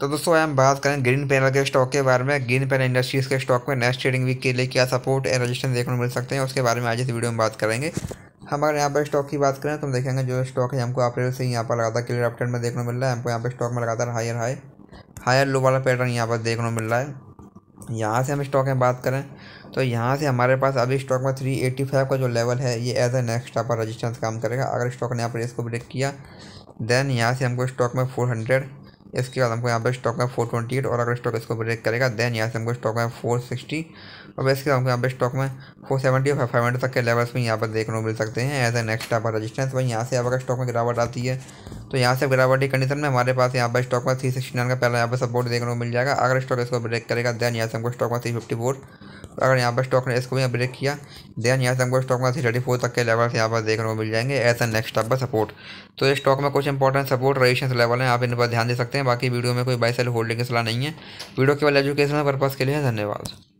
तो दोस्तों हम बात करें ग्रीन पैनल के स्टॉक के बारे में ग्रीन पैनल इंडस्ट्रीज़ के स्टॉक में नेक्स्ट ट्रेडिंग वीक के लिए क्या सपोर्ट एंड रजिस्टेंस देखने को मिल सकते हैं उसके बारे में आज इस वीडियो में बात करेंगे हम अगर यहाँ पर स्टॉक की बात करें तो हम देखेंगे जो स्टॉक है हमको अप्रैल से यहाँ पर लगातार क्लियर अपडेट में देखने को मिल रहा है हमको यहाँ पर स्टॉक में लगातार हायर हाई हायर लो वाला पैटर्न यहाँ पर देखने को मिल रहा है यहाँ से हम स्टॉक में बात करें तो यहाँ से हमारे पास अभी स्टॉक में थ्री फाइव का जो लेवल है ये एज ए नेक्स्ट आप रजिस्टेंस काम करेगा अगर स्टॉक ने यहाँ पर इसको ब्रेक किया देन यहाँ से हमको स्टॉक में फोर हंड्रेड इसके बाद हमको यहाँ पर स्टॉक में फोर ट्वेंटी एट और अगर स्टॉक इसको ब्रेक करेगा देन यहाँ से हमको स्टॉक में फोर सिक्सटी और इसके बाद हमको यहाँ पर स्टॉक में फोर सेवेंटी और फाइव हंड्रेड तक के लेवल्स में यहाँ पर देखने को मिल सकते हैं एज ए नेक्स्ट आप रजिस्टेंस वहीं यहाँ से अगर स्टॉक में गिरावट आती है तो यहाँ से गिरावटी कंडीशन में हमारे पास यहाँ पर स्टॉक में थ्री सिक्सटी नाइन का पहला यहाँ पर सपोर्ट देखने को मिल जाएगा अगर स्टॉक इसको ब्रेक करेगा देन यहाँ से हमको स्टॉक में थ्री फिफ्टी फोर अगर यहाँ पर स्टॉक ने इसको भी ब्रेक किया देन यहाँ से हमको स्टॉक में थ्री थर्टी फोर तक के लेवल से यहाँ पर देखने को मिल जाएंगे एस एन नेक्स्ट पर सपोर्ट तो ये स्टॉक में कुछ इंपॉर्टेंट सपोर्ट रेजिस्टेंस लेवल है आप इन पर ध्यान दे सकते हैं बाकी वीडियो में कोई बाई सेल होल्डिंग की सलाह नहीं है वीडियो केवल एजुकेशनल पर्पज़ के लिए धन्यवाद